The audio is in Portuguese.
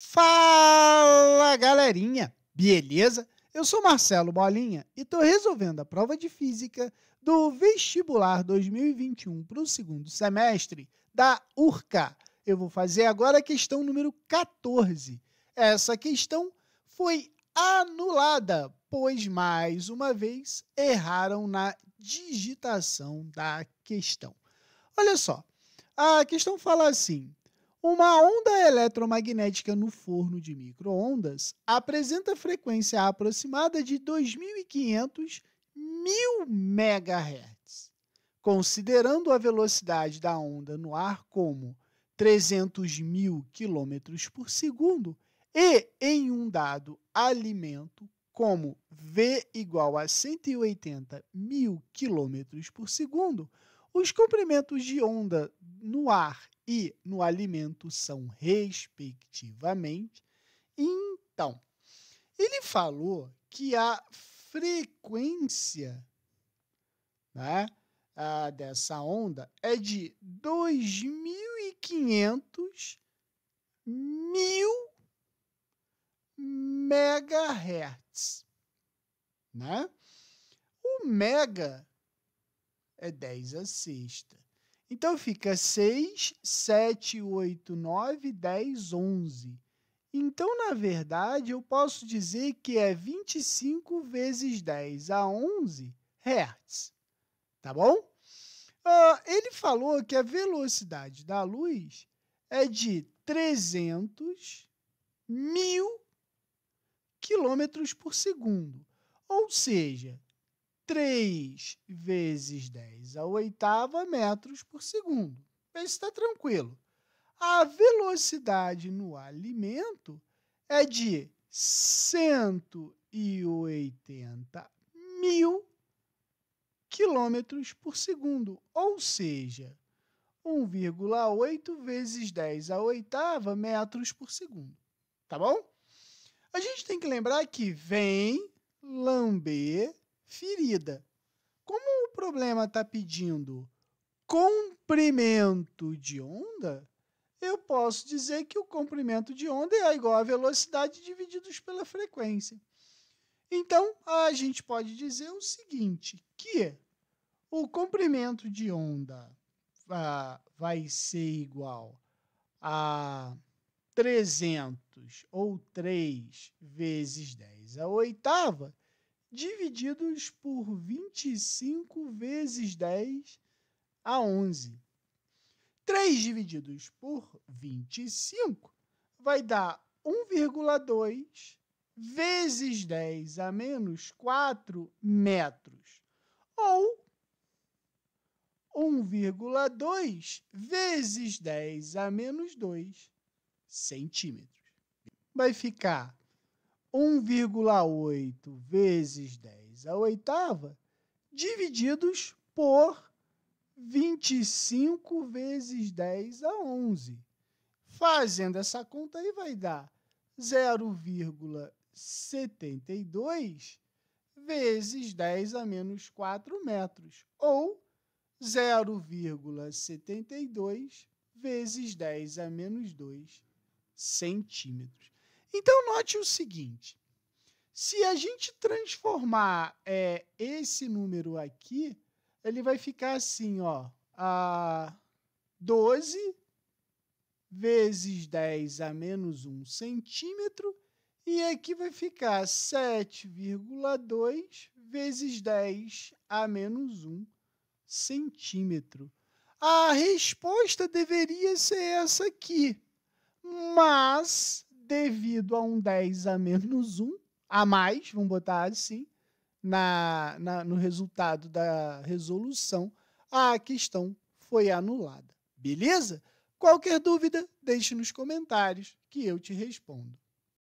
Fala galerinha, beleza? Eu sou Marcelo Bolinha e estou resolvendo a prova de física do vestibular 2021 para o segundo semestre da URCA. Eu vou fazer agora a questão número 14. Essa questão foi anulada, pois mais uma vez erraram na digitação da questão. Olha só, a questão fala assim: uma onda eletromagnética no forno de microondas apresenta frequência aproximada de 2.500.000 MHz. Considerando a velocidade da onda no ar como 300.000 km por segundo e em um dado alimento como V igual a 180.000 km por segundo, os comprimentos de onda no ar e no alimento são, respectivamente. Então, ele falou que a frequência né, a, dessa onda é de 2.500 mil megahertz. Né? O mega é 10 a sexta. Então fica 6, 7, 8, 9, 10, 11. Então, na verdade, eu posso dizer que é 25 vezes 10 a 11 Hz. Tá bom? Uh, ele falou que a velocidade da luz é de 300 mil quilômetros por segundo. Ou seja, 3 vezes 10 à oitava metros por segundo. Isso está tranquilo. A velocidade no alimento é de 180 mil quilômetros por segundo, ou seja, 1,8 vezes 10 à oitava metros por segundo. Tá bom? A gente tem que lembrar que vem, lamber ferida. Como o problema está pedindo comprimento de onda, eu posso dizer que o comprimento de onda é igual à velocidade divididos pela frequência. Então, a gente pode dizer o seguinte, que o comprimento de onda ah, vai ser igual a 300 ou 3 vezes 10 a oitava, divididos por 25 vezes 10 a 11. 3 divididos por 25 vai dar 1,2 vezes 10 a menos 4 metros, ou 1,2 vezes 10 a menos 2 centímetros. Vai ficar 1,8 vezes 10 à oitava, divididos por 25 vezes 10 a 11. Fazendo essa conta aí vai dar 0,72 vezes 10 a menos 4 metros, ou 0,72 vezes 10 a menos 2 centímetros. Então, note o seguinte: se a gente transformar é, esse número aqui, ele vai ficar assim, ó, a 12 vezes 10 a menos 1 centímetro, e aqui vai ficar 7,2 vezes 10 a menos 1 centímetro. A resposta deveria ser essa aqui, mas devido a um 10 a menos 1, a mais, vamos botar assim, na, na, no resultado da resolução, a questão foi anulada. Beleza? Qualquer dúvida, deixe nos comentários que eu te respondo.